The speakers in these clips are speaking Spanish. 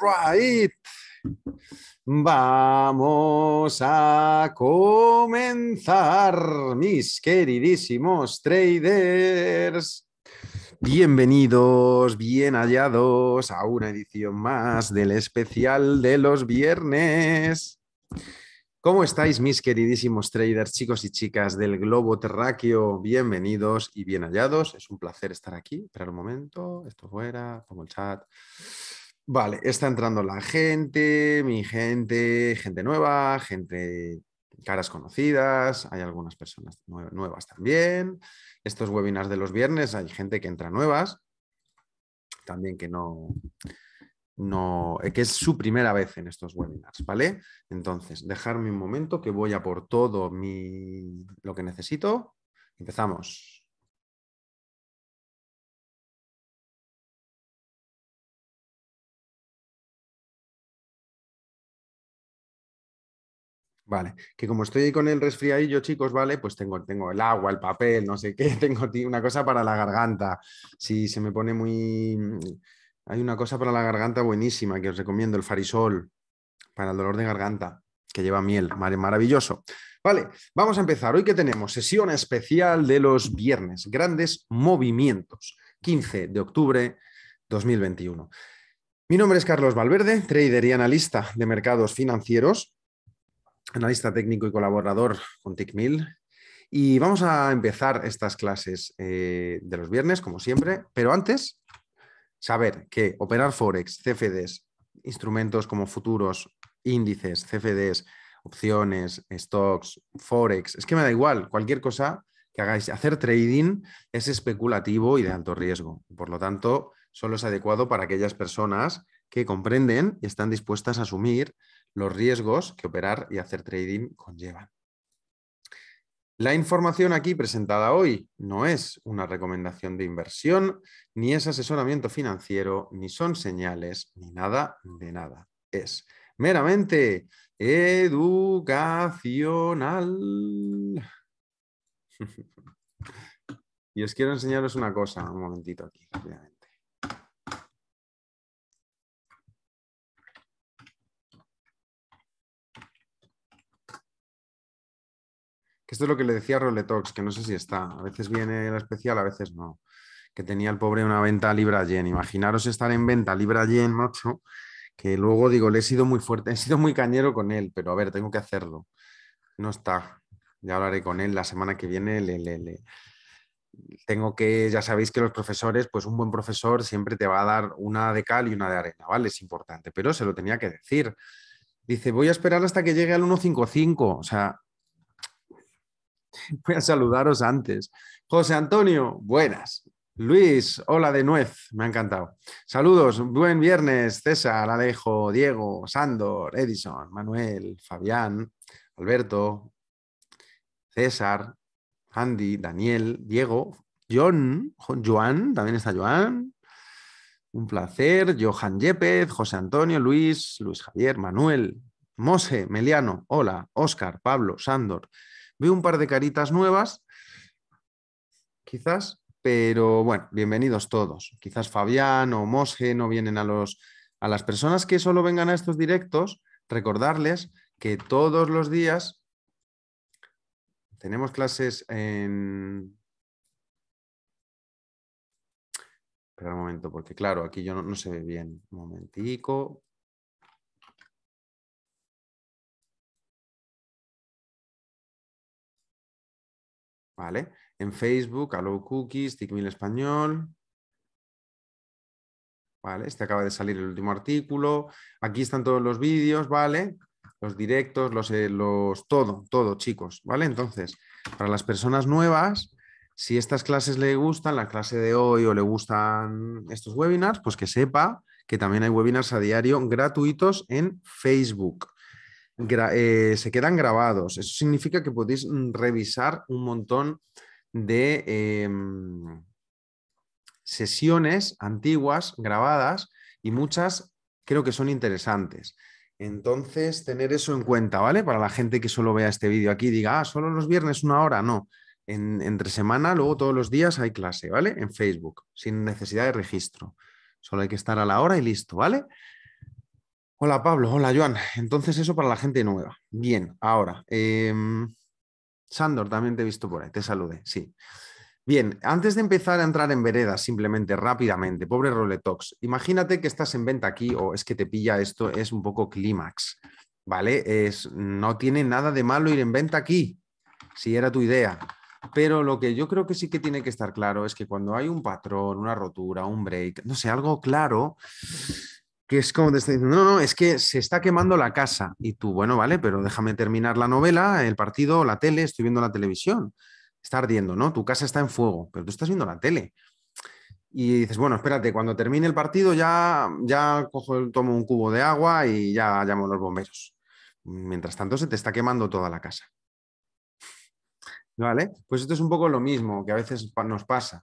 right. Vamos a comenzar, mis queridísimos traders. Bienvenidos, bien hallados a una edición más del especial de los viernes. ¿Cómo estáis, mis queridísimos traders, chicos y chicas del globo terráqueo? Bienvenidos y bien hallados. Es un placer estar aquí. Espera un momento, esto fuera, como el chat. Vale, está entrando la gente, mi gente, gente nueva, gente caras conocidas, hay algunas personas nuevas también. Estos webinars de los viernes hay gente que entra nuevas, también que no, no, eh, que es su primera vez en estos webinars, ¿vale? Entonces, dejarme un momento que voy a por todo mi, lo que necesito. Empezamos. Vale, que como estoy con el resfriadillo, chicos, vale, pues tengo, tengo el agua, el papel, no sé qué, tengo una cosa para la garganta. Si se me pone muy. Hay una cosa para la garganta buenísima que os recomiendo, el farisol, para el dolor de garganta, que lleva miel, maravilloso. Vale, vamos a empezar. Hoy que tenemos sesión especial de los viernes, grandes movimientos, 15 de octubre 2021. Mi nombre es Carlos Valverde, trader y analista de mercados financieros analista técnico y colaborador con TICMIL. Y vamos a empezar estas clases eh, de los viernes, como siempre, pero antes, saber que operar Forex, CFDs, instrumentos como futuros, índices, CFDs, opciones, stocks, Forex, es que me da igual, cualquier cosa que hagáis, hacer trading es especulativo y de alto riesgo. Por lo tanto, solo es adecuado para aquellas personas que comprenden y están dispuestas a asumir los riesgos que operar y hacer trading conllevan. La información aquí presentada hoy no es una recomendación de inversión, ni es asesoramiento financiero, ni son señales, ni nada de nada. Es meramente educacional. y os quiero enseñaros una cosa, un momentito aquí. esto es lo que le decía a Roletox, que no sé si está. A veces viene el especial, a veces no. Que tenía el pobre una venta libra yen. Imaginaros estar en venta libra yen, macho. Que luego digo, le he sido muy fuerte, he sido muy cañero con él, pero a ver, tengo que hacerlo. No está. Ya hablaré con él la semana que viene. Le, tengo que, ya sabéis que los profesores, pues un buen profesor siempre te va a dar una de cal y una de arena, ¿vale? Es importante, pero se lo tenía que decir. Dice, voy a esperar hasta que llegue al 155. O sea, Voy a saludaros antes. José Antonio, buenas. Luis, hola de nuez, me ha encantado. Saludos, buen viernes, César, Alejo, Diego, Sandor, Edison, Manuel, Fabián, Alberto, César, Andy, Daniel, Diego, John, Joan, también está Joan. Un placer, Johan Yepes, José Antonio, Luis, Luis Javier, Manuel, Mose, Meliano, hola, Oscar, Pablo, Sándor Veo un par de caritas nuevas, quizás, pero bueno, bienvenidos todos. Quizás Fabián o Mosge no vienen a los a las personas que solo vengan a estos directos, recordarles que todos los días tenemos clases en. Espera un momento, porque claro, aquí yo no, no se ve bien. Un momentico. ¿vale? En Facebook, Hello Cookies, Tickmill Español. ¿Vale? Este acaba de salir el último artículo. Aquí están todos los vídeos, ¿vale? Los directos, los, eh, los, todo, todo, chicos, ¿vale? Entonces, para las personas nuevas, si estas clases le gustan, la clase de hoy o le gustan estos webinars, pues que sepa que también hay webinars a diario gratuitos en Facebook. Eh, se quedan grabados. Eso significa que podéis mm, revisar un montón de em, sesiones antiguas grabadas y muchas creo que son interesantes. Entonces, tener eso en cuenta, ¿vale? Para la gente que solo vea este vídeo aquí y diga, ah, solo los viernes una hora, no. entre semana, luego todos los días hay clase, ¿vale? En Facebook, sin necesidad de registro. Solo hay que estar a la hora y listo, ¿vale? Hola Pablo, hola Joan. Entonces eso para la gente nueva. Bien, ahora. Em, Sandor, también te he visto por ahí, te saludé, sí. Bien, antes de empezar a entrar en veredas, simplemente rápidamente, pobre Roletox, imagínate que estás en venta aquí o es que te pilla esto, es un poco clímax, ¿vale? Es, no tiene nada de malo ir en venta aquí, si era tu idea. Pero lo que yo creo que sí que tiene que estar claro es que cuando hay un patrón, una rotura, un break, no sé, algo claro, que es como te está diciendo, no, no, es que se está quemando la casa. Y tú, bueno, vale, pero déjame terminar la novela, el partido, la tele, estoy viendo la televisión. Está ardiendo, ¿no? Tu casa está en fuego, pero tú estás viendo la tele. Y dices, bueno, espérate, cuando termine el partido ya, ya cojo, tomo un cubo de agua y ya llamo a los bomberos. Mientras tanto se te está quemando toda la casa. ¿Vale? Pues esto es un poco lo mismo que a veces nos pasa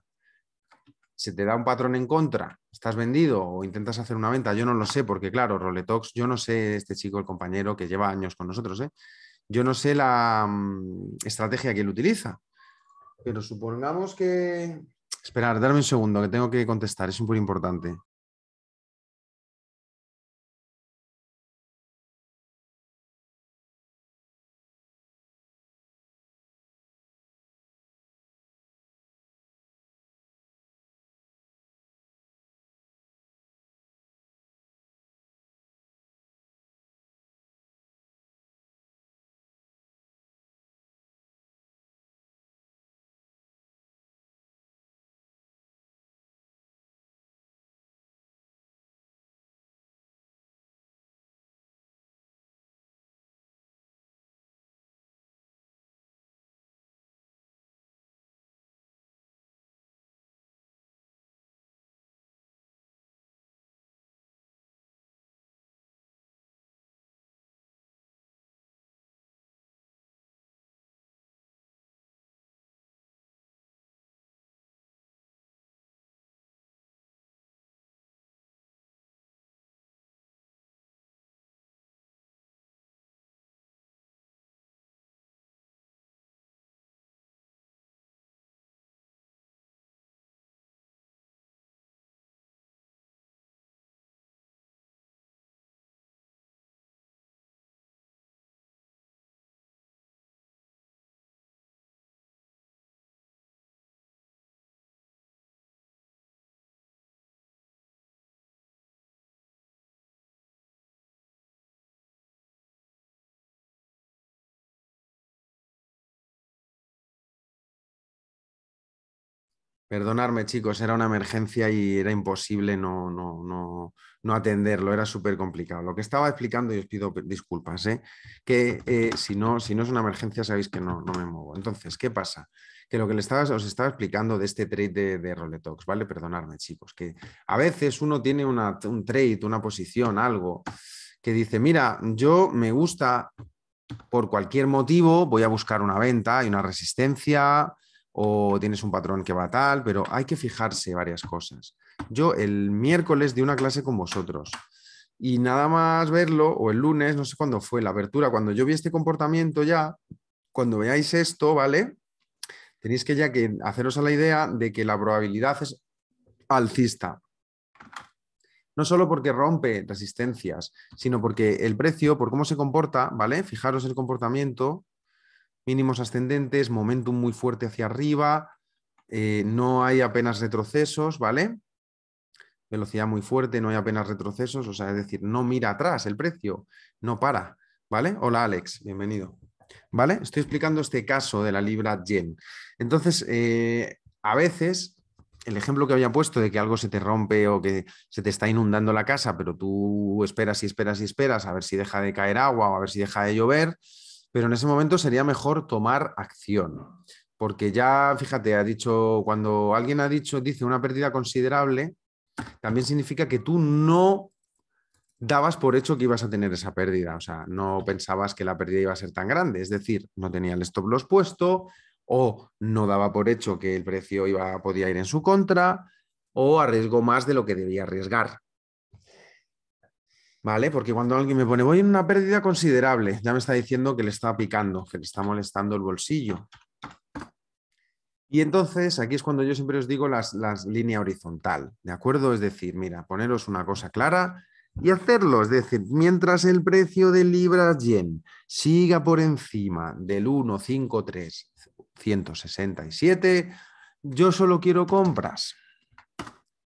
se te da un patrón en contra, estás vendido o intentas hacer una venta, yo no lo sé, porque claro, Roletox, yo no sé, este chico, el compañero que lleva años con nosotros, ¿eh? yo no sé la mm, estrategia que él utiliza. Pero supongamos que... Esperar, darme un segundo, que tengo que contestar, es muy importante. Perdonarme, chicos, era una emergencia y era imposible no, no, atenderlo, era súper complicado. Lo que estaba explicando, y os pido disculpas, ¿eh? que eh, si, no, si no es una emergencia sabéis que no, me muevo. Entonces, ¿qué pasa? Que lo que le estaba, os estaba explicando de este trade de, Roletox, ¿vale? Perdonarme chicos, que a veces uno tiene un trade, una posición, algo, que dice, mira, yo me gusta, por cualquier motivo, voy a buscar una venta y una resistencia, o tienes un patrón que va tal, pero hay que fijarse varias cosas. Yo el miércoles di una clase con vosotros y nada más verlo, o el lunes, no sé cuándo fue la apertura, cuando yo vi este comportamiento ya, cuando veáis esto, ¿vale? Tenéis que ya que haceros a la idea de que la probabilidad es alcista. No solo porque rompe resistencias, sino porque el precio, por cómo se comporta, ¿vale? Fijaros el comportamiento, mínimos ascendentes, momentum muy fuerte hacia arriba, eh, no hay apenas retrocesos, ¿vale? Velocidad muy fuerte, no hay apenas retrocesos, o sea, es decir, no mira atrás el precio, no para, ¿vale? Hola Alex, bienvenido. ¿Vale? Estoy explicando este caso de la libra yen. Entonces, eh, a veces el ejemplo que había puesto de que algo se te rompe o que se te está inundando la casa, pero tú esperas y esperas y esperas a ver si deja de caer agua o a ver si deja de llover, pero en ese momento sería mejor tomar acción, porque ya, fíjate, ha dicho, cuando alguien ha dicho, dice una pérdida considerable, también significa que tú no dabas por hecho que ibas a tener esa pérdida, o sea, no pensabas que la pérdida iba a ser tan grande, es decir, no tenía el stop loss puesto o no daba por hecho que el precio iba, podía ir en su contra o arriesgó más de lo que debía arriesgar. ¿vale? Porque cuando alguien me pone, voy en una pérdida considerable, ya me está diciendo que le está picando, que le está molestando el bolsillo. Y entonces aquí es cuando yo siempre os digo las, las línea horizontal, ¿de acuerdo? Es decir, mira, poneros una cosa clara y hacerlo. Es decir, mientras el precio de libras yen siga por encima del 153 167, yo solo quiero compras.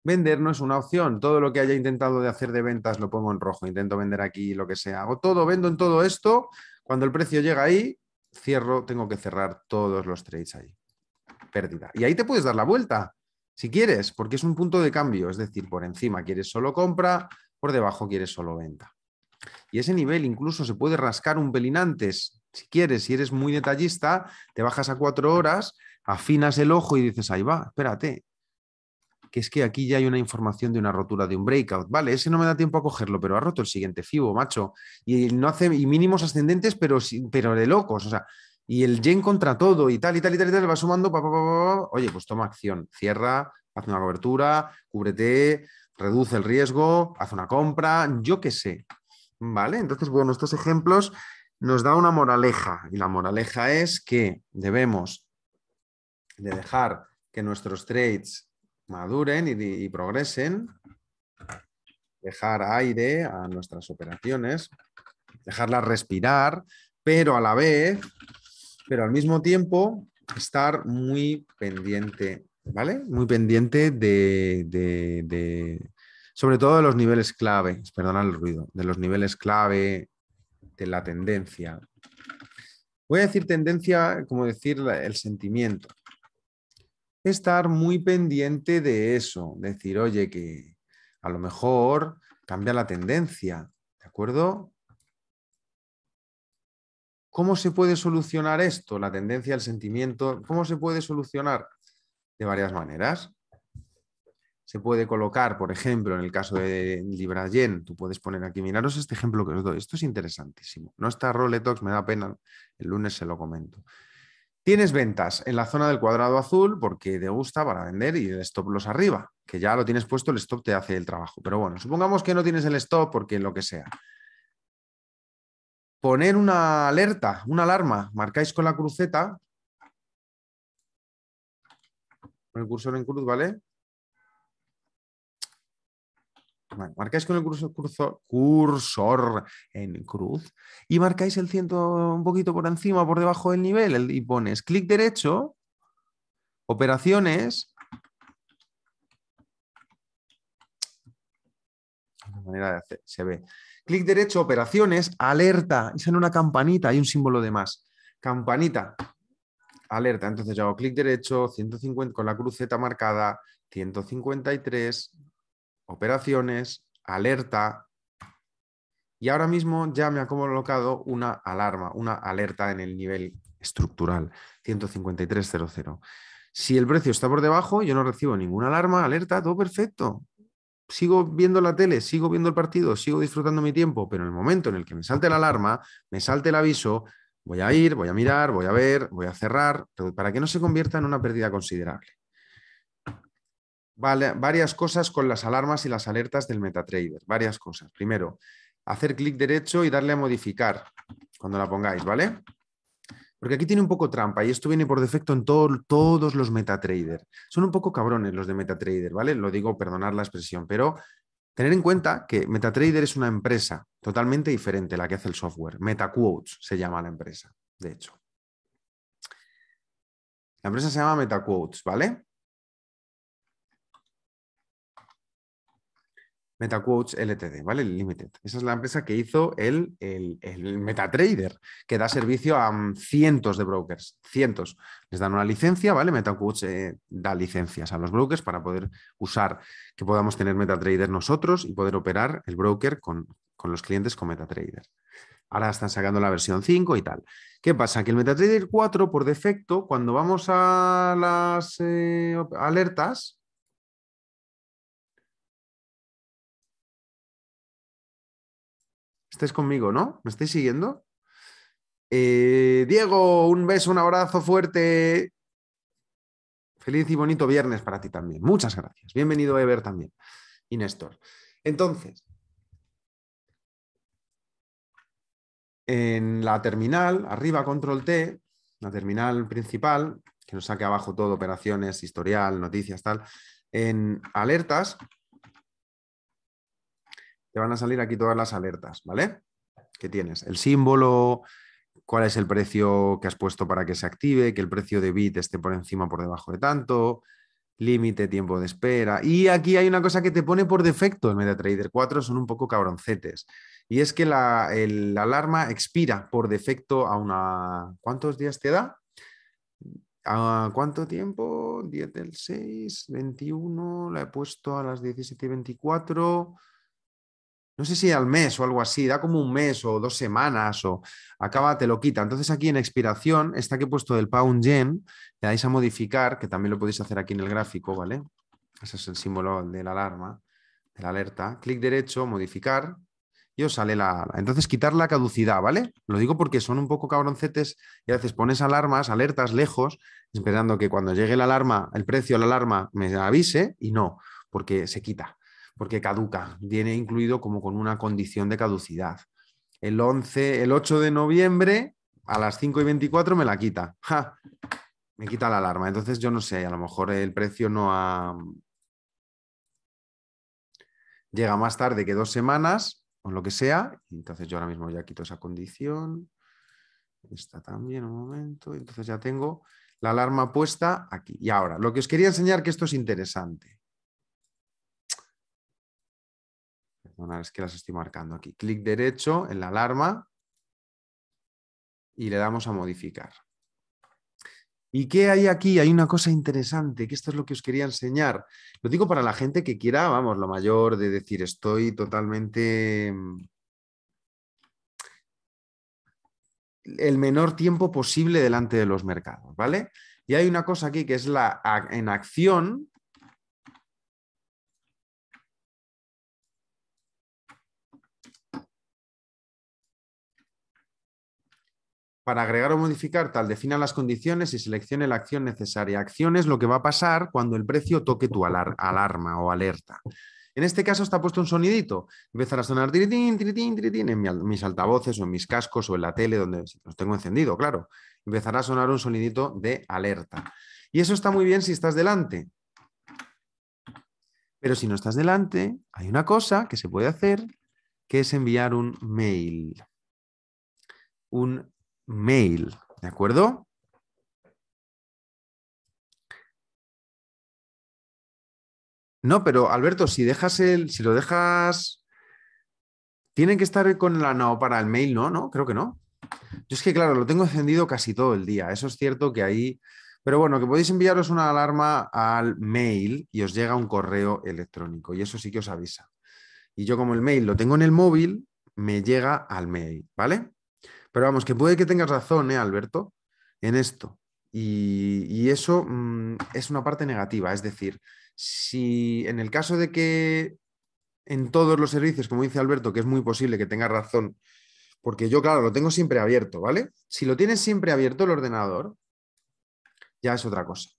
Vender no es una opción. Todo lo que haya intentado de hacer de ventas lo pongo en rojo. Intento vender aquí lo que sea. Hago todo, vendo en todo esto. Cuando el precio llega ahí, cierro, tengo que cerrar todos los trades ahí. Pérdida. Y ahí te puedes dar la vuelta, si quieres, porque es un punto de cambio. Es decir, por encima quieres solo compra, por debajo quieres solo venta. Y ese nivel incluso se puede rascar un pelín antes. Si quieres, si eres muy detallista, te bajas a cuatro horas, afinas el ojo y dices, ahí va, espérate, que es que aquí ya hay una información de una rotura de un breakout. Vale, ese no me da tiempo a cogerlo, pero ha roto el siguiente FIBO, macho. Y no hace mínimos ascendentes, pero, pero de locos. O sea, y el yen contra todo y tal, y tal, y tal, y tal, va sumando. Oye, pues toma acción, cierra, haz una cobertura, cúbrete, reduce el riesgo, haz una compra, yo qué sé. Vale, entonces, bueno, estos ejemplos nos da una moraleja, y la moraleja es que debemos de dejar que nuestros trades maduren y, progresen, dejar aire a nuestras operaciones, dejarlas respirar, pero a la vez, pero al mismo tiempo, estar muy pendiente, ¿vale? Muy pendiente de, de, sobre todo de los niveles clave, perdona el ruido, de los niveles clave, de la tendencia. Voy a decir tendencia como decir el sentimiento, estar muy pendiente de eso, decir, oye, que a lo mejor cambia la tendencia, ¿de acuerdo? ¿Cómo se puede solucionar esto? La tendencia, al sentimiento, ¿cómo se puede solucionar? De varias maneras. Se puede colocar, por ejemplo, en el caso de Librayen, tú puedes poner aquí, miraros este ejemplo que os doy, esto es interesantísimo. No está Roletox, me da pena, el lunes se lo comento. Tienes ventas en la zona del cuadrado azul porque te gusta para vender y el stop los arriba, que ya lo tienes puesto, el stop te hace el trabajo. Pero bueno, supongamos que no tienes el stop porque lo que sea. Poner una alerta, una alarma, marcáis con la cruceta, con el cursor en cruz, ¿vale? marcáis con el cursor, en cruz y marcáis el ciento un poquito por encima, por debajo del nivel y pones clic derecho, operaciones. manera de se ve. Clic derecho, operaciones, alerta. Y sale una campanita, hay un símbolo de más. Campanita, alerta. Entonces yo hago clic derecho, 150 con la cruceta marcada, 153, operaciones, alerta. Y ahora mismo ya me ha colocado una alarma, una alerta en el nivel estructural, 153.00. Si el precio está por debajo, yo no recibo ninguna alarma, alerta, todo perfecto. Sigo viendo la tele, sigo viendo el partido, sigo disfrutando mi tiempo, pero en el momento en el que me salte la alarma, me salte el aviso, voy a ir, voy a mirar, voy a ver, voy a cerrar, para que no se convierta en una pérdida considerable varias cosas con las alarmas y las alertas del MetaTrader. Varias cosas. Primero, hacer clic derecho y darle a modificar cuando la pongáis, ¿vale? Porque aquí tiene un poco trampa y esto viene por defecto en todos los MetaTrader. Son un poco cabrones los de MetaTrader, ¿vale? Lo digo, perdonar la expresión, pero tener en cuenta que MetaTrader es una empresa totalmente diferente a la que hace el software. MetaQuotes se llama la empresa, de hecho. La empresa se llama MetaQuotes, ¿vale? MetaQuotes LTD, ¿vale? Limited. Esa es la empresa que hizo el, MetaTrader, que da servicio a mm, cientos de brokers, cientos. Les dan una licencia, ¿vale? MetaQuotes eh, da licencias a los brokers para poder usar, que podamos tener MetaTrader nosotros y poder operar el broker con, los clientes con MetaTrader. Ahora están sacando la versión 5 y tal. ¿Qué pasa? Que el MetaTrader 4, por defecto, cuando vamos a las eh, alertas, estés conmigo, ¿no? ¿Me estás siguiendo? Eh, Diego, un beso, un abrazo fuerte. Feliz y bonito viernes para ti también. Muchas gracias. Bienvenido, Ever, también. Y Néstor. Entonces, en la terminal, arriba control T, la terminal principal, que nos saque abajo todo, operaciones, historial, noticias, tal, en alertas, te van a salir aquí todas las alertas, ¿vale? ¿Qué tienes? El símbolo, cuál es el precio que has puesto para que se active, que el precio de bit esté por encima o por debajo de tanto, límite, tiempo de espera. Y aquí hay una cosa que te pone por defecto en MetaTrader 4, son un poco cabroncetes. Y es que la, alarma expira por defecto a una... ¿Cuántos días te da? ¿A cuánto tiempo? 10 del 6, 21, la he puesto a las 17 y 24 no sé si al mes o algo así, da como un mes o dos semanas o acaba, te lo quita. Entonces aquí en expiración está que he puesto del pound yen, le dais a modificar, que también lo podéis hacer aquí en el gráfico, ¿vale? Ese es el símbolo de la alarma, de la alerta. Clic derecho, modificar, y os sale la... Entonces quitar la caducidad, ¿vale? Lo digo porque son un poco cabroncetes y a veces pones alarmas, alertas lejos, esperando que cuando llegue la alarma, el precio de la alarma me avise y no, porque se quita porque caduca, viene incluido como con una condición de caducidad. El, 11, el 8 de noviembre a las 5 y 24 me la quita. Me quita la alarma. Entonces yo no sé, a lo mejor el precio no ha... Llega más tarde que dos semanas o lo que sea. Entonces yo ahora mismo ya quito esa condición. está también, un momento. Entonces ya tengo la alarma puesta aquí. Y ahora, lo que os quería enseñar que esto es interesante. Bueno, es que las estoy marcando aquí. Clic derecho en la alarma y le damos a modificar. ¿Y qué hay aquí? Hay una cosa interesante, que esto es lo que os quería enseñar. Lo digo para la gente que quiera, vamos, lo mayor de decir, estoy totalmente... Mm, el menor tiempo posible delante de los mercados, ¿vale? Y hay una cosa aquí que es la en acción, para agregar o modificar tal, defina las condiciones y seleccione la acción necesaria. Acción es lo que va a pasar cuando el precio toque tu alarma o alerta. En este caso está puesto un sonidito. Empezará a sonar tiritín, tiritín, en mis altavoces o en mis cascos o en la tele donde los tengo encendido, claro. Empezará a sonar un sonidito de alerta. Y eso está muy bien si estás delante. Pero si no estás delante, hay una cosa que se puede hacer, que es enviar un mail. Un mail, ¿de acuerdo? No, pero Alberto, si dejas el, si lo dejas, tienen que estar con la no para el mail, ¿no? No, creo que no. Yo es que, claro, lo tengo encendido casi todo el día. Eso es cierto que ahí. Pero bueno, que podéis enviaros una alarma al mail y os llega un correo electrónico. Y eso sí que os avisa. Y yo, como el mail lo tengo en el móvil, me llega al mail, ¿vale? Pero vamos, que puede que tengas razón, ¿eh, Alberto, en esto. Y, eso mm, es una parte negativa. Es decir, si en el caso de que en todos los servicios, como dice Alberto, que es muy posible que tengas razón, porque yo, claro, lo tengo siempre abierto, ¿vale? Si lo tienes siempre abierto el ordenador, ya es otra cosa.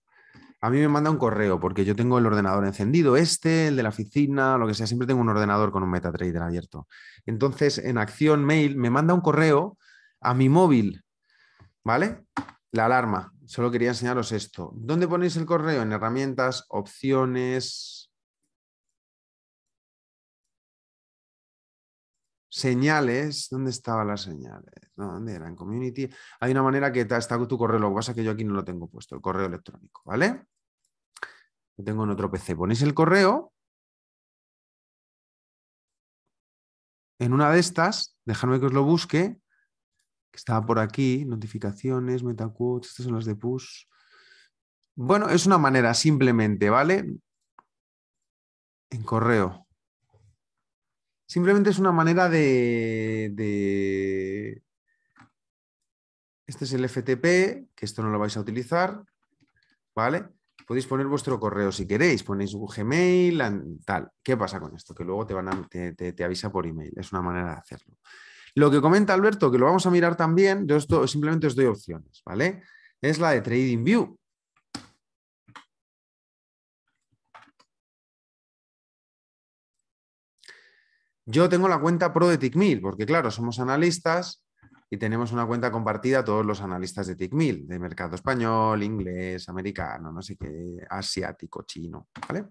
A mí me manda un correo porque yo tengo el ordenador encendido, este, el de la oficina, lo que sea, siempre tengo un ordenador con un MetaTrader abierto. Entonces, en acción mail me manda un correo a mi móvil, ¿vale? La alarma. Solo quería enseñaros esto. ¿Dónde ponéis el correo? En herramientas, opciones, señales, ¿dónde estaban las señales? ¿Dónde era? En community. Hay una manera que está tu correo, lo que pasa es que yo aquí no lo tengo puesto, el correo electrónico, ¿vale? Lo tengo en otro PC. Ponéis el correo. En una de estas, dejadme que os lo busque que estaba por aquí, notificaciones, metacodes estas son las de push. Bueno, es una manera simplemente, ¿vale? En correo. Simplemente es una manera de, Este es el FTP, que esto no lo vais a utilizar, ¿vale? Podéis poner vuestro correo si queréis, ponéis un Gmail, tal. ¿Qué pasa con esto? Que luego te, van a, te, te avisa por email, es una manera de hacerlo. Lo que comenta Alberto, que lo vamos a mirar también, yo simplemente os doy opciones, ¿vale? Es la de TradingView. Yo tengo la cuenta pro de Tickmill, porque claro, somos analistas y tenemos una cuenta compartida a todos los analistas de Tickmill, de mercado español, inglés, americano, no sé qué, asiático, chino, ¿vale?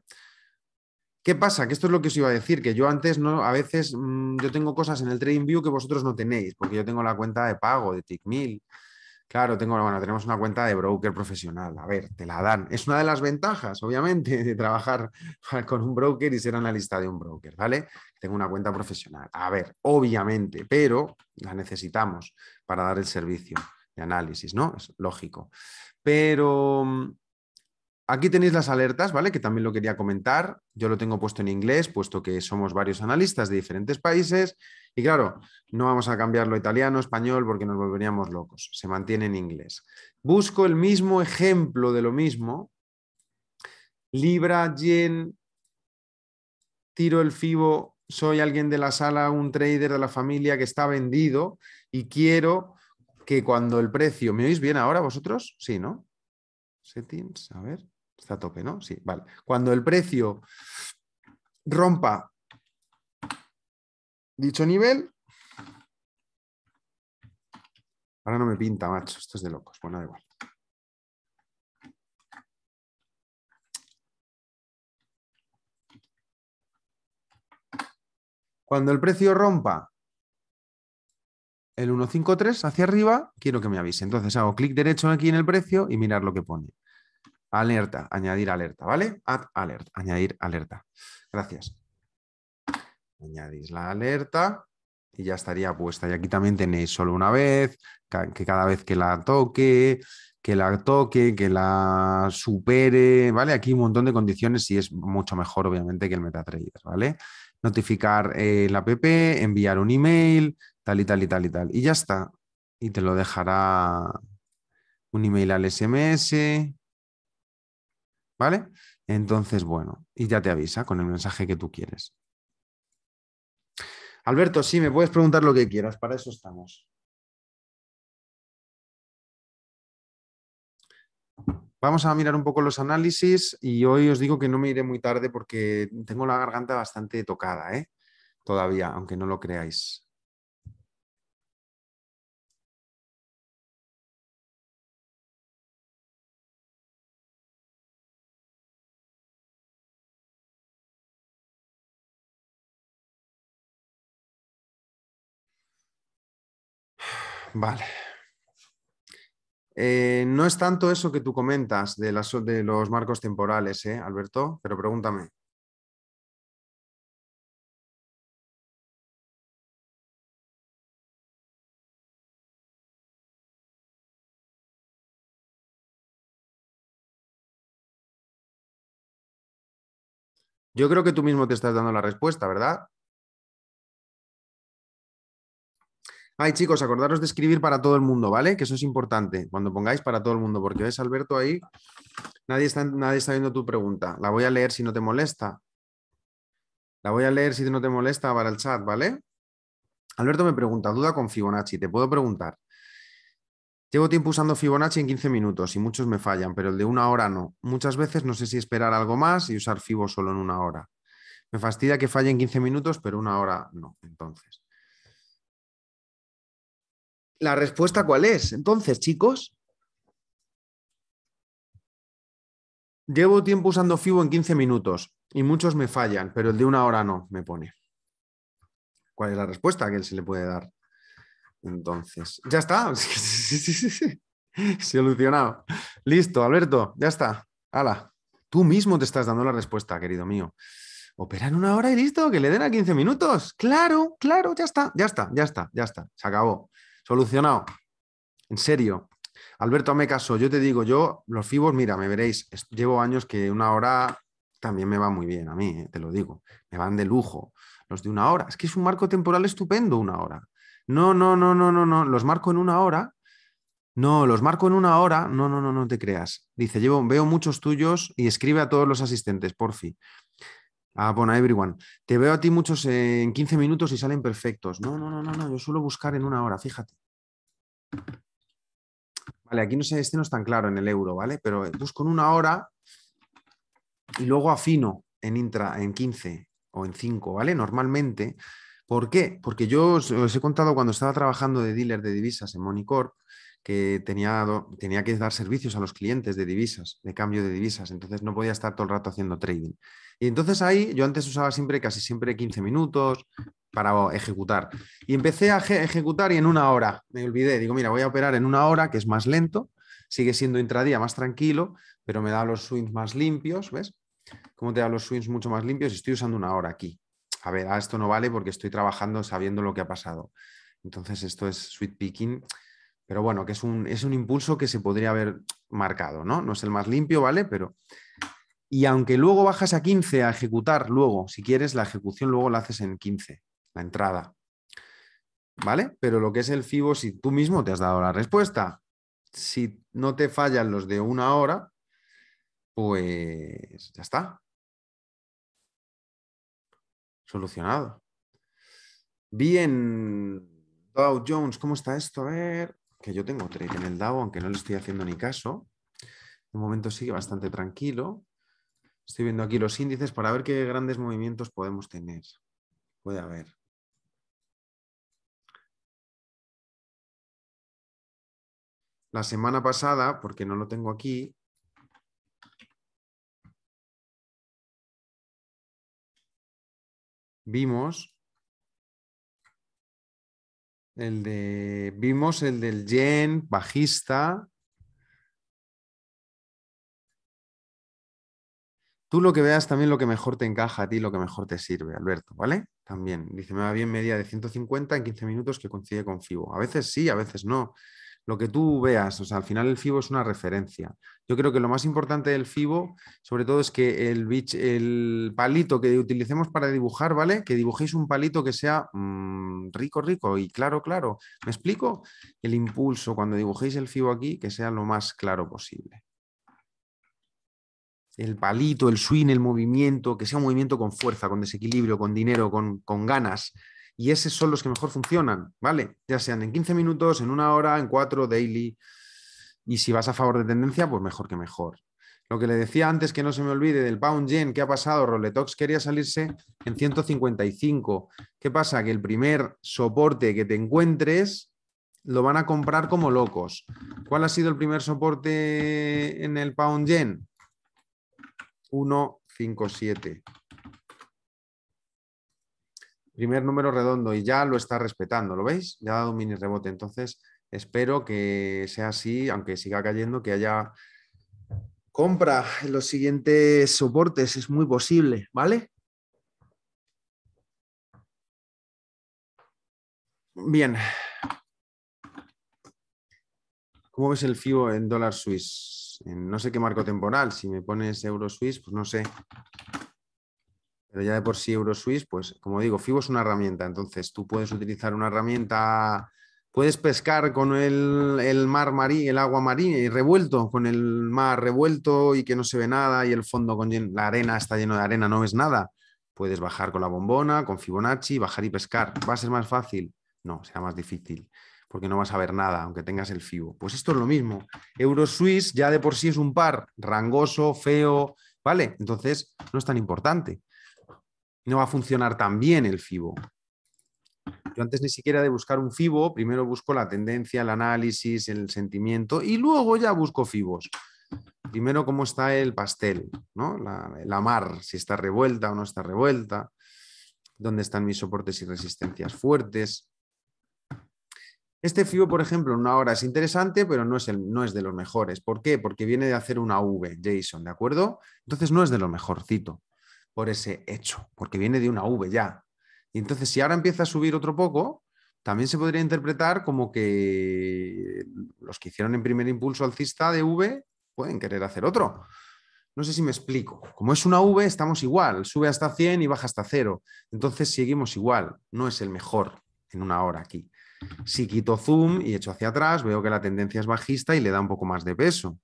¿Qué pasa? Que esto es lo que os iba a decir, que yo antes no, a veces mm, yo tengo cosas en el TradingView que vosotros no tenéis, porque yo tengo la cuenta de pago de TickMill. Claro, tengo, bueno, tenemos una cuenta de broker profesional. A ver, te la dan. Es una de las ventajas, obviamente, de trabajar con un broker y ser analista de un broker, ¿vale? Tengo una cuenta profesional. A ver, obviamente, pero la necesitamos para dar el servicio de análisis, ¿no? Es lógico. Pero mm, Aquí tenéis las alertas, ¿vale? Que también lo quería comentar. Yo lo tengo puesto en inglés, puesto que somos varios analistas de diferentes países. Y claro, no vamos a cambiarlo a italiano, español, porque nos volveríamos locos. Se mantiene en inglés. Busco el mismo ejemplo de lo mismo. Libra, yen, tiro el FIBO, soy alguien de la sala, un trader de la familia que está vendido y quiero que cuando el precio... ¿Me oís bien ahora vosotros? Sí, ¿no? Settings, a ver. Está a tope, ¿no? Sí, vale. Cuando el precio rompa dicho nivel, Ahora no me pinta, macho. Esto es de locos. Bueno, da igual. Cuando el precio rompa el 153 hacia arriba, quiero que me avise. Entonces hago clic derecho aquí en el precio y mirar lo que pone. Alerta, añadir alerta, ¿vale? Add alert, añadir alerta. Gracias. Añadís la alerta y ya estaría puesta. Y aquí también tenéis solo una vez, que cada vez que la toque, que la toque, que la supere, ¿vale? Aquí un montón de condiciones y es mucho mejor, obviamente, que el MetaTrader, ¿vale? Notificar eh, la app, enviar un email, tal y tal y tal y tal. Y ya está. Y te lo dejará un email al SMS, ¿Vale? Entonces, bueno, y ya te avisa con el mensaje que tú quieres. Alberto, sí, me puedes preguntar lo que quieras, para eso estamos. Vamos a mirar un poco los análisis y hoy os digo que no me iré muy tarde porque tengo la garganta bastante tocada, ¿eh? Todavía, aunque no lo creáis. Vale. Eh, no es tanto eso que tú comentas de, los marcos temporales, ¿eh, Alberto, pero pregúntame. Yo creo que tú mismo te estás dando la respuesta, ¿verdad? Ay, chicos, acordaros de escribir para todo el mundo, ¿vale? Que eso es importante, cuando pongáis para todo el mundo, porque ves, Alberto, ahí nadie está, nadie está viendo tu pregunta. La voy a leer si no te molesta. La voy a leer si no te molesta para el chat, ¿vale? Alberto me pregunta, duda con Fibonacci, te puedo preguntar. Llevo tiempo usando Fibonacci en 15 minutos y muchos me fallan, pero el de una hora no. Muchas veces no sé si esperar algo más y usar Fibo solo en una hora. Me fastidia que falle en 15 minutos, pero una hora no. Entonces. ¿La respuesta cuál es? Entonces, chicos, llevo tiempo usando FIBO en 15 minutos y muchos me fallan, pero el de una hora no, me pone. ¿Cuál es la respuesta que él se le puede dar? Entonces, ya está. Solucionado. Listo, Alberto, ya está. Hala, tú mismo te estás dando la respuesta, querido mío. Operan una hora y listo, que le den a 15 minutos. Claro, claro, ya está, ya está, ya está, ya está. Se acabó. Solucionado. En serio. Alberto, me caso. Yo te digo, yo, los fibos, mira, me veréis, llevo años que una hora también me va muy bien a mí, eh, te lo digo. Me van de lujo los de una hora. Es que es un marco temporal estupendo una hora. No, no, no, no, no, no. Los marco en una hora. No, los marco en una hora. No, no, no, no te creas. Dice, llevo, veo muchos tuyos y escribe a todos los asistentes, por fin. Ah, bueno, everyone. Te veo a ti muchos en 15 minutos y salen perfectos. No, no, no, no, no. Yo suelo buscar en una hora, fíjate. Vale, aquí no sé, este no es tan claro en el euro, ¿vale? Pero busco en una hora y luego afino en intra, en 15 o en 5, ¿vale? Normalmente. ¿Por qué? Porque yo os, os he contado cuando estaba trabajando de dealer de divisas en Monicorp, que tenía, que dar servicios a los clientes de divisas, de cambio de divisas, entonces no podía estar todo el rato haciendo trading. Y entonces ahí yo antes usaba siempre, casi siempre 15 minutos para ejecutar. Y empecé a ejecutar y en una hora me olvidé, digo, mira, voy a operar en una hora, que es más lento, sigue siendo intradía más tranquilo, pero me da los swings más limpios, ¿ves? ¿Cómo te da los swings mucho más limpios? Estoy usando una hora aquí. A ver, a ah, esto no vale porque estoy trabajando sabiendo lo que ha pasado. Entonces, esto es sweet picking pero bueno, que es un, impulso que se podría haber marcado, ¿no? No es el más limpio, ¿vale? Pero. Y aunque luego bajas a 15 a ejecutar, luego, si quieres, la ejecución luego la haces en 15, la entrada. ¿Vale? Pero lo que es el FIBO, si tú mismo te has dado la respuesta, si no te fallan los de una hora, pues ya está. Solucionado. Bien, Dow Jones, ¿cómo está esto? A ver que yo tengo trade en el DAO, aunque no le estoy haciendo ni caso. De momento sigue bastante tranquilo. Estoy viendo aquí los índices para ver qué grandes movimientos podemos tener. Puede haber. La semana pasada, porque no lo tengo aquí, vimos el de. Vimos el del yen, bajista. Tú lo que veas también lo que mejor te encaja a ti, lo que mejor te sirve, Alberto, ¿vale? También. Dice, me va bien media de 150 en 15 minutos que coincide con FIBO. A veces sí, a veces no lo que tú veas, o sea, al final el FIBO es una referencia. Yo creo que lo más importante del FIBO, sobre todo, es que el, el palito que utilicemos para dibujar, ¿vale? Que dibujéis un palito que sea mm, rico, rico y claro, claro. ¿Me explico? El impulso, cuando dibujéis el FIBO aquí, que sea lo más claro posible el palito, el swing, el movimiento, que sea un movimiento con fuerza, con desequilibrio, con dinero, con ganas, y esos son los que mejor funcionan, ¿vale? Ya sean en 15 minutos, en una hora, en cuatro, daily. Y si vas a favor de tendencia, pues mejor que mejor. Lo que le decía antes, que no se me olvide, del pound yen ¿qué ha pasado, Roletox quería salirse en 155. ¿Qué pasa? Que el primer soporte que te encuentres lo van a comprar como locos. ¿Cuál ha sido el primer soporte en el pound yen? 157 primer número redondo y ya lo está respetando, ¿lo veis? Ya ha dado un mini rebote, entonces espero que sea así, aunque siga cayendo, que haya compra en los siguientes soportes, es muy posible, ¿vale? Bien. ¿Cómo ves el FIBO en dólar suiz? no sé qué marco temporal, si me pones euro suiz, pues no sé. Pero ya de por sí Euroswiss, pues como digo, FIBO es una herramienta, entonces tú puedes utilizar una herramienta, puedes pescar con el, el mar marí, el agua marina y revuelto, con el mar revuelto y que no se ve nada y el fondo con la arena está lleno de arena, no ves nada. Puedes bajar con la bombona, con Fibonacci, bajar y pescar. ¿Va a ser más fácil? No, será más difícil porque no vas a ver nada, aunque tengas el FIBO. Pues esto es lo mismo. Euroswiss ya de por sí es un par rangoso, feo, ¿vale? Entonces no es tan importante no va a funcionar tan bien el FIBO. Yo antes ni siquiera de buscar un FIBO, primero busco la tendencia, el análisis, el sentimiento y luego ya busco FIBOs. Primero cómo está el pastel, ¿no? la, mar, si está revuelta o no está revuelta, dónde están mis soportes y resistencias fuertes. Este FIBO, por ejemplo, en una hora es interesante, pero no es, el, no es, de los mejores. ¿Por qué? Porque viene de hacer una V, Jason, ¿de acuerdo? Entonces no es de lo mejorcito por ese hecho, porque viene de una V ya. Y entonces, si ahora empieza a subir otro poco, también se podría interpretar como que los que hicieron en primer impulso alcista de V pueden querer hacer otro. No sé si me explico. Como es una V, estamos igual. Sube hasta 100 y baja hasta 0. Entonces seguimos igual. No es el mejor en una hora aquí. Si quito zoom y echo hacia atrás, veo que la tendencia es bajista y le da un poco más de peso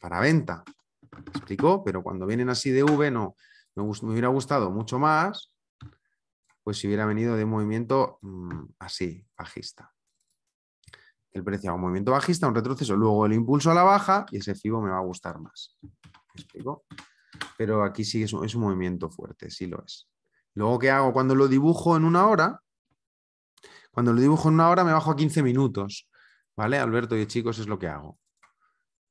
para venta. ¿Me explico? Pero cuando vienen así de V, no. Me, hubiera gustado mucho más, pues si hubiera venido de movimiento mm, así, bajista. El precio a un movimiento bajista, un retroceso, luego el impulso a la baja y ese FIBO me va a gustar más. ¿Me explico? Pero aquí sí es un, es un movimiento fuerte, sí lo es. Luego, ¿qué hago? Cuando lo dibujo en una hora, cuando lo dibujo en una hora me bajo a 15 minutos. ¿Vale? Alberto y chicos, es lo que hago.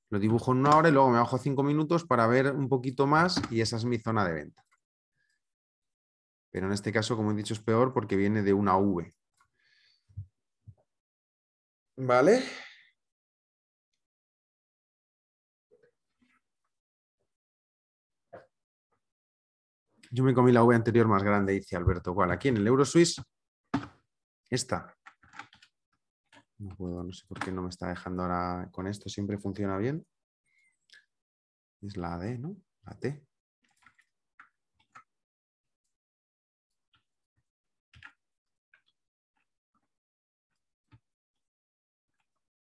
Lo dibujo en una hora y luego me bajo cinco minutos para ver un poquito más y esa es mi zona de venta. Pero en este caso, como he dicho, es peor porque viene de una V. ¿Vale? Yo me comí la V anterior más grande, dice Alberto. ¿Cuál? ¿Aquí en el Euro Esta. No puedo, no sé por qué no me está dejando ahora con esto. Siempre funciona bien. Es la D, ¿no? La T.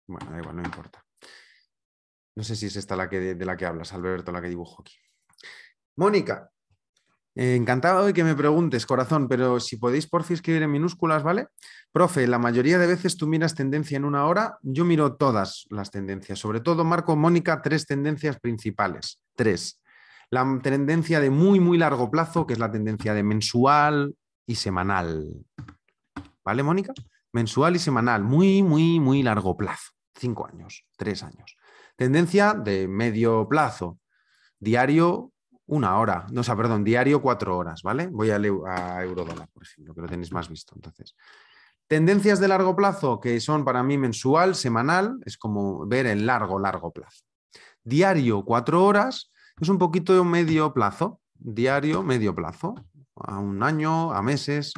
Bueno, da igual, no importa. No sé si es esta la que, de la que hablas, Alberto, la que dibujo aquí. Mónica, eh, encantado de que me preguntes, corazón, pero si podéis por fin escribir en minúsculas, ¿vale? Profe, la mayoría de veces tú miras tendencia en una hora, yo miro todas las tendencias, sobre todo marco, Mónica, tres tendencias principales, tres. La tendencia de muy, muy largo plazo, que es la tendencia de mensual y semanal. ¿Vale, Mónica? Mensual y semanal, muy, muy, muy largo plazo, cinco años, tres años. Tendencia de medio plazo, diario una hora, no, o perdón, diario cuatro horas, ¿vale? Voy a, a eurodólar, por ejemplo, que lo tenéis más visto. Entonces, tendencias de largo plazo, que son para mí mensual, semanal, es como ver el largo, largo plazo. Diario cuatro horas es un poquito de medio plazo, diario, medio plazo, a un año, a meses,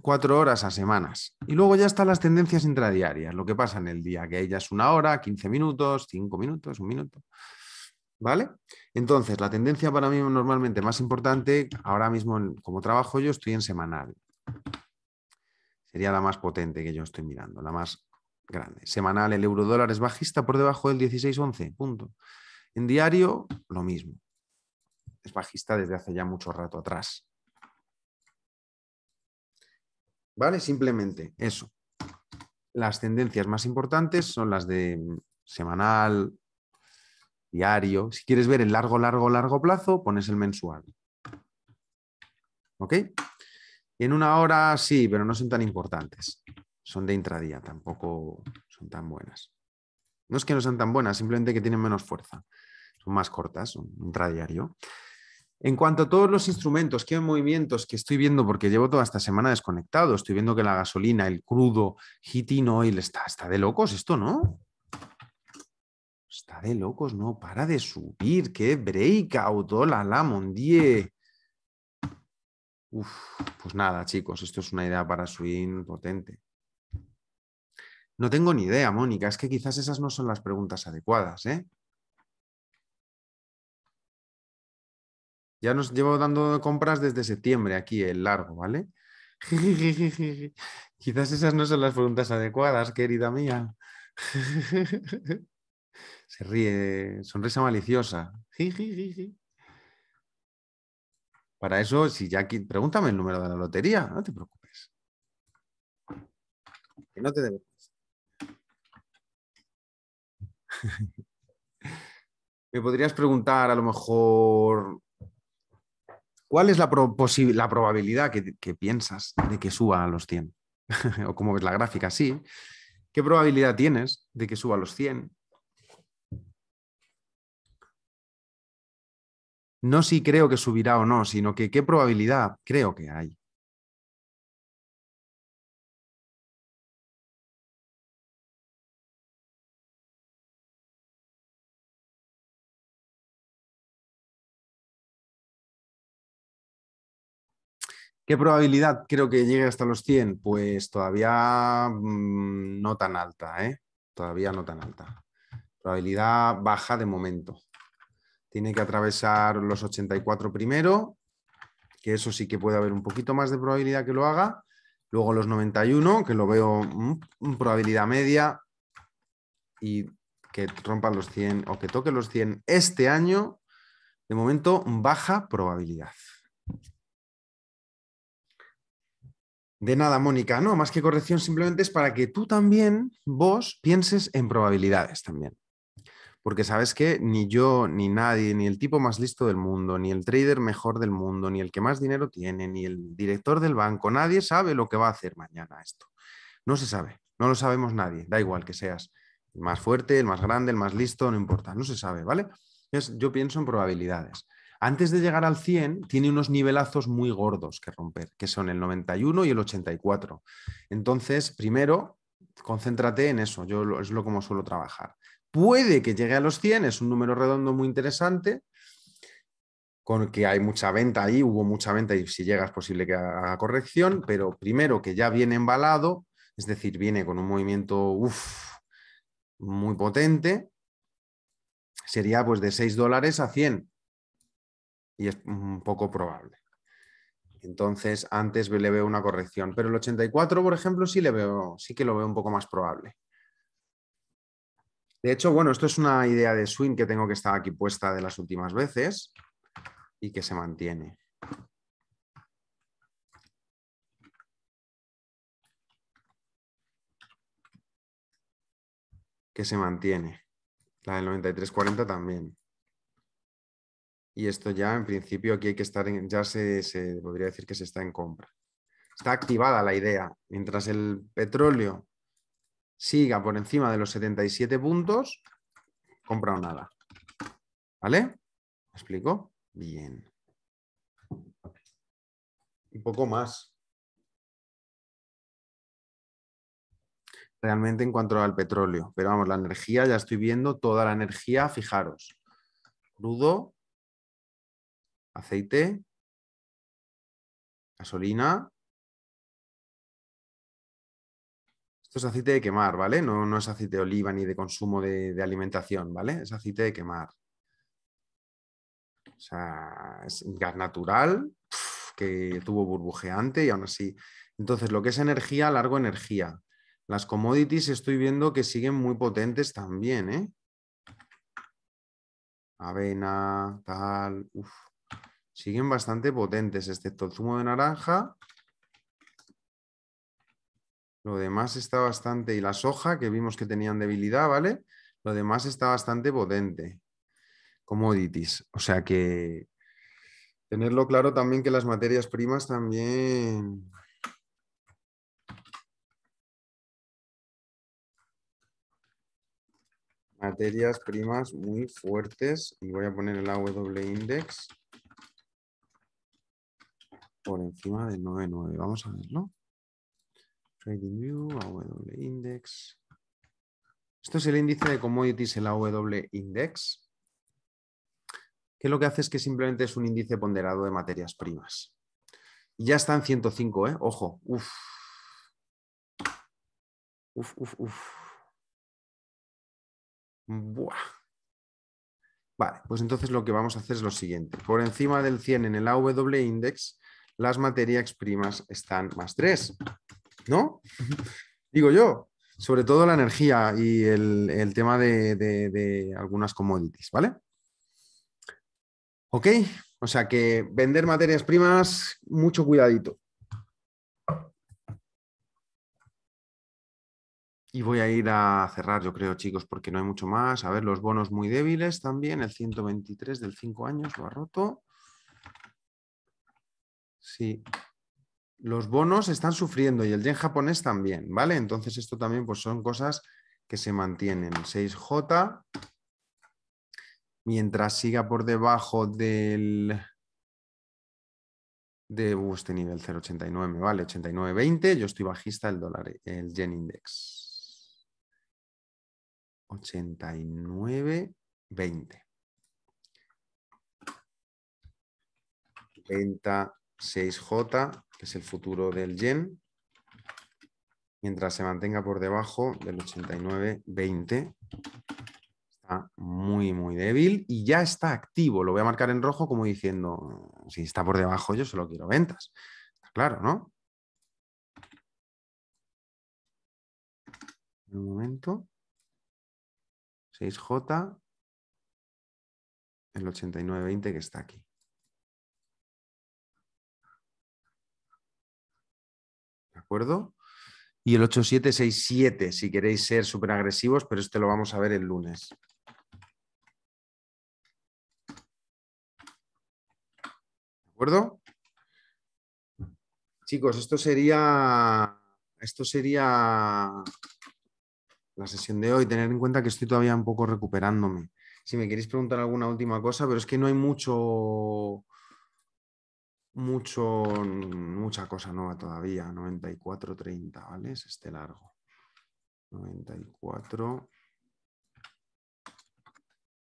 cuatro horas a semanas. Y luego ya están las tendencias intradiarias, lo que pasa en el día, que ella es una hora, quince minutos, cinco minutos, un minuto. ¿Vale? Entonces, la tendencia para mí normalmente más importante, ahora mismo como trabajo yo estoy en semanal. Sería la más potente que yo estoy mirando, la más grande. Semanal, el euro dólar es bajista por debajo del 16-11, punto. En diario, lo mismo. Es bajista desde hace ya mucho rato atrás. ¿Vale? Simplemente eso. Las tendencias más importantes son las de mm, semanal, diario. Si quieres ver el largo, largo, largo plazo, pones el mensual. ¿Ok? En una hora sí, pero no son tan importantes. Son de intradía, tampoco son tan buenas. No es que no sean tan buenas, simplemente que tienen menos fuerza. Son más cortas, son intradiario. En cuanto a todos los instrumentos, qué movimientos que estoy viendo, porque llevo toda esta semana desconectado, estoy viendo que la gasolina, el crudo, gitinoil oil, está, está de locos esto, ¿no? Está de locos, no, para de subir. Qué breakout, hola, la mondie. Uf, pues nada, chicos, esto es una idea para swing potente. No tengo ni idea, Mónica, es que quizás esas no son las preguntas adecuadas, ¿eh? Ya nos llevo dando compras desde septiembre aquí, el largo, ¿vale? Quizás esas no son las preguntas adecuadas, querida mía. Se ríe, sonrisa maliciosa. Para eso, si ya pregúntame el número de la lotería, no te preocupes. Que no te debes. Me podrías preguntar a lo mejor, ¿cuál es la, probabilidad que, que, piensas de que suba a los 100? o como ves la gráfica, sí. ¿Qué probabilidad tienes de que suba a los 100? no si creo que subirá o no, sino que qué probabilidad creo que hay. ¿Qué probabilidad creo que llegue hasta los 100? Pues todavía mm, no tan alta, ¿eh? Todavía no tan alta. Probabilidad baja de momento. Tiene que atravesar los 84 primero, que eso sí que puede haber un poquito más de probabilidad que lo haga. Luego los 91, que lo veo en probabilidad media y que rompa los 100 o que toque los 100 este año, de momento baja probabilidad. De nada, Mónica, no, más que corrección, simplemente es para que tú también, vos, pienses en probabilidades también. Porque sabes que ni yo, ni nadie, ni el tipo más listo del mundo, ni el trader mejor del mundo, ni el que más dinero tiene, ni el director del banco, nadie sabe lo que va a hacer mañana esto. No se sabe, no lo sabemos nadie. Da igual que seas el más fuerte, el más grande, el más listo, no importa, no se sabe, ¿vale? es yo pienso en probabilidades. Antes de llegar al 100, tiene unos nivelazos muy gordos que romper, que son el 91 y el 84. Entonces, primero, concéntrate en eso, yo es lo como suelo trabajar. Puede que llegue a los 100, es un número redondo muy interesante, con que hay mucha venta ahí, hubo mucha venta y si llega es posible que haga corrección, pero primero que ya viene embalado, es decir, viene con un movimiento muy potente, sería pues de 6 dólares a 100 y es un poco probable. Entonces, antes le veo una corrección, pero el 84, por ejemplo, sí le veo, sí que lo veo un poco más probable. De hecho, bueno, esto es una idea de swing que tengo que estar aquí puesta de las últimas veces y que se mantiene. Que se mantiene. La del 9340 también. Y esto ya, en principio, aquí hay que estar en, ya se, se podría decir que se está en compra. Está activada la idea. Mientras el petróleo siga por encima de los 77 puntos, compra o nada. ¿Vale? ¿Me explico? Bien. Un poco más. Realmente en cuanto al petróleo. Pero vamos, la energía, ya estoy viendo toda la energía, fijaros. Crudo, aceite, gasolina, es aceite de quemar, ¿vale? No, es aceite de oliva ni de consumo de, de alimentación, ¿vale? Es aceite de quemar. O sea, es gas natural que tuvo burbujeante y aún así. Entonces, lo que es energía, largo energía. Las commodities estoy viendo que siguen muy potentes también, ¿eh? Avena, tal, uf. Siguen bastante potentes, excepto el zumo de naranja lo demás está bastante, y la soja, que vimos que tenían debilidad, ¿vale? Lo demás está bastante potente. Commodities. O sea que tenerlo claro también que las materias primas también... Materias primas muy fuertes. Y voy a poner el AW index por encima de 9.9. Vamos a verlo. Trading View, AW Index. Esto es el índice de commodities, el AW Index, que lo que hace es que simplemente es un índice ponderado de materias primas. Ya están 105, ¿eh? Ojo, Uf. Uf, uf, uf. Buah. Vale, pues entonces lo que vamos a hacer es lo siguiente. Por encima del 100 en el AW Index, las materias primas están más 3. ¿no? Digo yo, sobre todo la energía y el, tema de, de, algunas commodities, ¿vale? Ok, o sea que vender materias primas, mucho cuidadito. Y voy a ir a cerrar, yo creo, chicos, porque no hay mucho más. A ver, los bonos muy débiles también. El 123 del 5 años lo ha roto. Sí, los bonos están sufriendo y el yen japonés también, ¿vale? Entonces esto también pues son cosas que se mantienen. 6J, mientras siga por debajo del... De uh, este nivel 0,89, ¿vale? 89,20, yo estoy bajista el dólar, el yen index. 89,20. Venta 6J, que es el futuro del yen, mientras se mantenga por debajo del 89.20. Está muy, muy débil y ya está activo. Lo voy a marcar en rojo como diciendo, si está por debajo yo solo quiero ventas. Está claro, ¿no? Un momento. 6J, el 89.20 que está aquí. acuerdo? Y el 8767, si queréis ser súper agresivos, pero este lo vamos a ver el lunes. ¿De acuerdo? Chicos, esto sería. Esto sería la sesión de hoy. Tener en cuenta que estoy todavía un poco recuperándome. Si me queréis preguntar alguna última cosa, pero es que no hay mucho mucho, mucha cosa nueva todavía. 94-30, ¿vale? Es este largo. 94.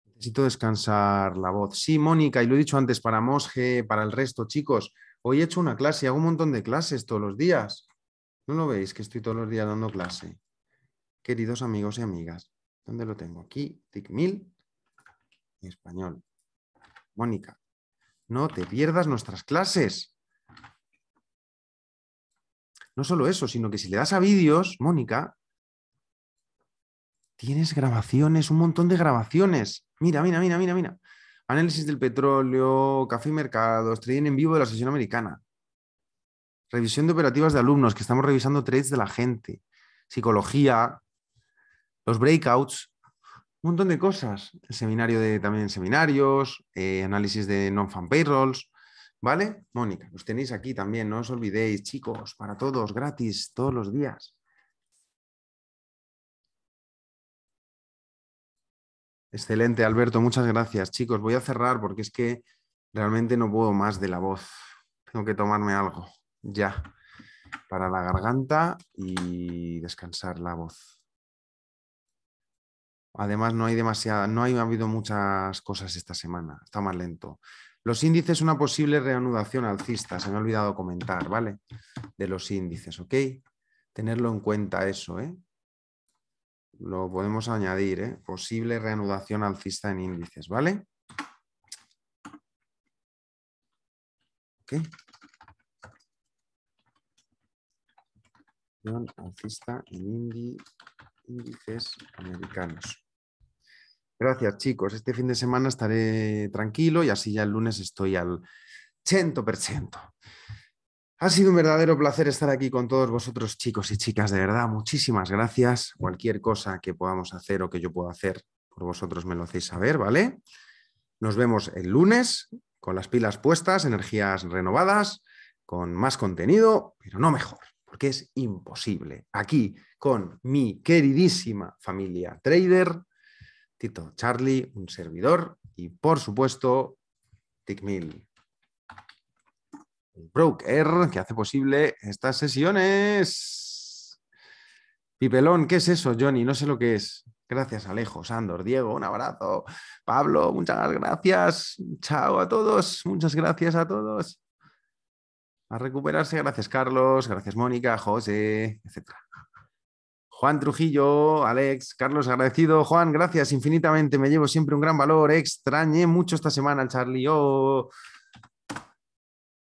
Necesito descansar la voz. Sí, Mónica, y lo he dicho antes para Mosge, para el resto, chicos. Hoy he hecho una clase, hago un montón de clases todos los días. ¿No lo veis que estoy todos los días dando clase? Queridos amigos y amigas, ¿dónde lo tengo? Aquí, en español. Mónica, no te pierdas nuestras clases. No solo eso, sino que si le das a vídeos, Mónica, tienes grabaciones, un montón de grabaciones. Mira, mira, mira, mira, mira. Análisis del petróleo, café y mercados, trading en vivo de la sesión americana. Revisión de operativas de alumnos, que estamos revisando trades de la gente. Psicología, los breakouts, un montón de cosas. seminario de también seminarios, eh, análisis de non-fan payrolls, ¿vale? Mónica, los tenéis aquí también, no os olvidéis, chicos, para todos, gratis, todos los días. Excelente, Alberto, muchas gracias. Chicos, voy a cerrar porque es que realmente no puedo más de la voz. Tengo que tomarme algo ya para la garganta y descansar la voz. Además, no hay demasiada, no ha habido muchas cosas esta semana, está más lento. Los índices, una posible reanudación alcista, se me ha olvidado comentar, ¿vale? De los índices, ¿ok? Tenerlo en cuenta eso, ¿eh? Lo podemos añadir, ¿eh? Posible reanudación alcista en índices, ¿vale? ¿Ok? Alcista en índices americanos. Gracias, chicos. Este fin de semana estaré tranquilo y así ya el lunes estoy al 100%. Ha sido un verdadero placer estar aquí con todos vosotros, chicos y chicas. De verdad, muchísimas gracias. Cualquier cosa que podamos hacer o que yo pueda hacer por vosotros me lo hacéis saber, ¿vale? Nos vemos el lunes con las pilas puestas, energías renovadas, con más contenido, pero no mejor, porque es imposible. Aquí con mi queridísima familia trader Tito Charlie, un servidor y por supuesto Tickmill. un broker que hace posible estas sesiones. Pipelón, ¿qué es eso, Johnny? No sé lo que es. Gracias, Alejo, Sandor, Diego, un abrazo. Pablo, muchas gracias. Chao a todos. Muchas gracias a todos. A recuperarse. Gracias, Carlos. Gracias, Mónica, José, etcétera. Juan Trujillo, Alex, Carlos, agradecido. Juan, gracias infinitamente, me llevo siempre un gran valor. Extrañé mucho esta semana al Charlie. Oh.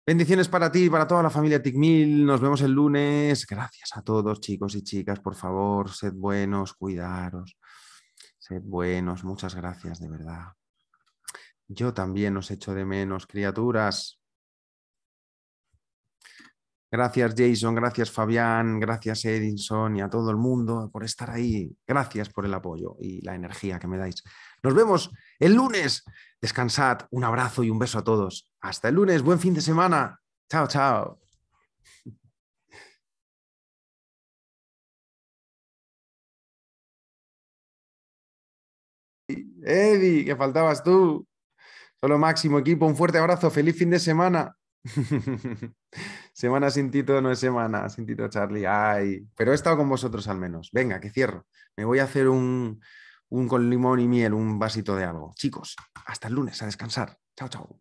Bendiciones para ti y para toda la familia TICMIL. Nos vemos el lunes. Gracias a todos, chicos y chicas. Por favor, sed buenos, cuidaros. Sed buenos. Muchas gracias, de verdad. Yo también os echo de menos, criaturas. Gracias Jason, gracias Fabián, gracias Edison y a todo el mundo por estar ahí. Gracias por el apoyo y la energía que me dais. Nos vemos el lunes. Descansad, un abrazo y un beso a todos. Hasta el lunes, buen fin de semana. Chao, chao. Eddie, que faltabas tú. Solo máximo equipo, un fuerte abrazo, feliz fin de semana. Semana sin Tito no es semana, sin Tito Charlie. Ay, pero he estado con vosotros al menos. Venga, que cierro. Me voy a hacer un, un con limón y miel, un vasito de algo. Chicos, hasta el lunes, a descansar. Chao, chao.